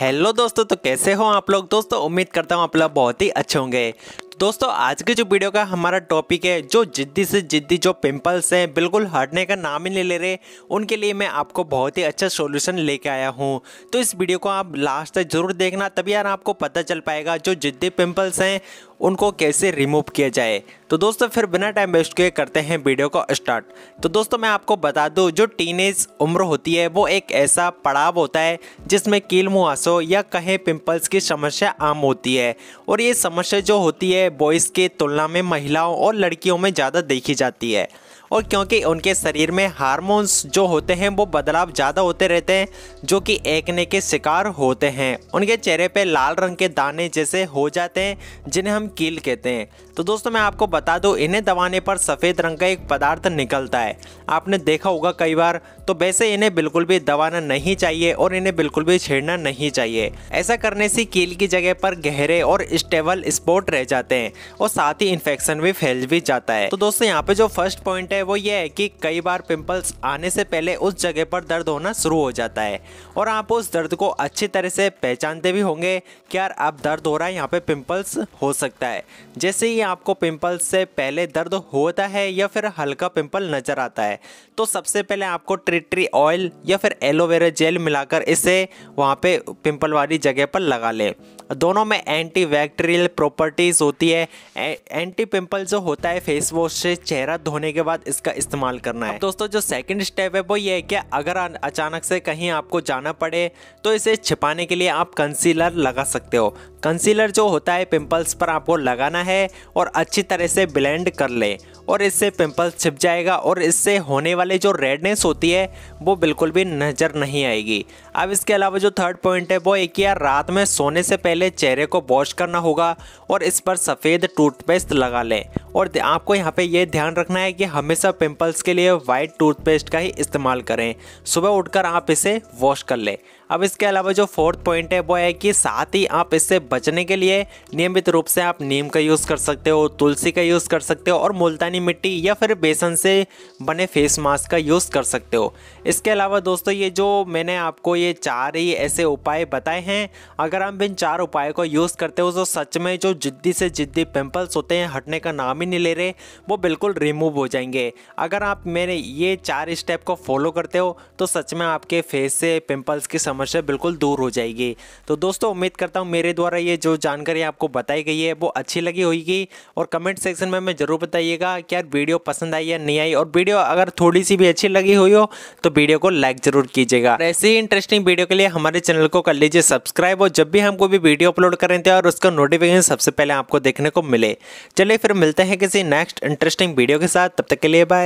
hello दोस्तों तो कैसे हो आप लोग दोस्तों उम्मीद करता हूँ आप लोग बहुत ही अच्छे होंगे दोस्तों आज के जो वीडियो का हमारा टॉपिक है जो जिद्दी से जिद्दी जो पिंपल्स हैं बिल्कुल हटने का नाम ही नहीं ले रहे उनके लिए मैं आपको बहुत ही अच्छा सॉल्यूशन लेके आया हूँ तो इस वीडियो को आप लास्ट तक ज़रूर देखना तभी यार आपको पता चल पाएगा जो जिद्दी पिंपल्स हैं उनको कैसे रिमूव किया जाए तो दोस्तों फिर बिना टाइम वेस्ट किए करते हैं वीडियो को स्टार्ट तो दोस्तों मैं आपको बता दूँ जो टीनेज उम्र होती है वो एक ऐसा पड़ाव होता है जिसमें कील मुआसों या कहें पिम्पल्स की समस्या आम होती है और ये समस्या जो होती है बॉयज़ के तुलना में महिलाओं और लड़कियों में ज़्यादा देखी जाती है और क्योंकि उनके शरीर में हार्मोन्स जो होते हैं वो बदलाव ज़्यादा होते रहते हैं जो कि एकने के शिकार होते हैं उनके चेहरे पे लाल रंग के दाने जैसे हो जाते हैं जिन्हें हम कील कहते हैं तो दोस्तों मैं आपको बता दूँ इन्हें दबाने पर सफ़ेद रंग का एक पदार्थ निकलता है आपने देखा होगा कई बार तो वैसे इन्हें बिल्कुल भी दबाना नहीं चाहिए और इन्हें बिल्कुल भी छेड़ना नहीं चाहिए ऐसा करने से कील की जगह पर गहरे और स्टेबल स्पॉट रह जाते हैं और साथ ही इन्फेक्शन भी फैल भी जाता है तो दोस्तों यहाँ पे जो फर्स्ट पॉइंट है वो ये है कि कई बार पिंपल्स आने से पहले उस जगह पर दर्द होना शुरू हो जाता है और आप उस दर्द को अच्छी तरह से पहचानते भी होंगे कि यार अब दर्द हो रहा है यहाँ पे पिंपल्स हो सकता है जैसे ही आपको पिंपल्स से पहले दर्द होता है या फिर हल्का पिंपल नज़र आता है तो सबसे पहले आपको ट्रिट्री ऑयल या फिर एलोवेरा जेल मिलाकर इसे वहाँ पे पिंपल वाली जगह पर लगा लें दोनों में एंटी बैक्टीरियल प्रॉपर्टीज़ होती है एंटी पिंपल जो होता है फेस वॉश से चेहरा धोने के बाद इसका इस्तेमाल करना है दोस्तों जो सेकंड स्टेप है वो ये है कि अगर अचानक से कहीं आपको जाना पड़े तो इसे छिपाने के लिए आप कंसीलर लगा सकते हो कंसीलर जो होता है पिंपल्स पर आपको लगाना है और अच्छी तरह से ब्लेंड कर लें और इससे पिंपल्स छिप जाएगा और इससे होने वाले जो रेडनेस होती है वो बिल्कुल भी नज़र नहीं आएगी अब इसके अलावा जो थर्ड पॉइंट है वो एक यार रात में सोने से पहले चेहरे को वॉश करना होगा और इस पर सफ़ेद टूथपेस्ट लगा लें और आपको यहाँ पे ये ध्यान रखना है कि हमेशा पिंपल्स के लिए वाइट टूथपेस्ट का ही इस्तेमाल करें सुबह उठकर आप इसे वॉश कर लें अब इसके अलावा जो फोर्थ पॉइंट है वो है कि साथ ही आप इससे बचने के लिए नियमित रूप से आप नीम का यूज़ कर सकते हो तुलसी का यूज़ कर सकते हो और मुल्तानी मिट्टी या फिर बेसन से बने फेस मास्क का यूज़ कर सकते हो इसके अलावा दोस्तों ये जो मैंने आपको ये चार ही ऐसे उपाय बताए हैं अगर आप इन चार उपायों को यूज़ करते हो तो सच में जो जिद्दी से जिद्दी पिम्पल्स होते हैं हटने का नाम ही नहीं ले रहे वो बिल्कुल रिमूव हो जाएंगे अगर आप मेरे ये चार स्टेप को फॉलो करते हो तो सच में आपके फेस से पिम्पल्स की समस्या बिल्कुल दूर हो जाएगी तो दोस्तों उम्मीद करता हूँ मेरे द्वारा ये जो जानकारी आपको बताई गई है वो अच्छी लगी होगी और कमेंट सेक्शन में मैं ज़रूर बताइएगा कि यार वीडियो पसंद आई या नहीं आई और वीडियो अगर थोड़ी सी भी अच्छी लगी हुई हो तो वीडियो को लाइक ज़रूर कीजिएगा ऐसे ही इंटरेस्टिंग वीडियो के लिए हमारे चैनल को कर लीजिए सब्सक्राइब और जब भी हम कोई भी वीडियो अपलोड करें तो और उसका नोटिफिकेशन सबसे पहले आपको देखने को मिले चलिए फिर मिलते हैं किसी नेक्स्ट इंटरेस्टिंग वीडियो के साथ तब तक के लिए बाय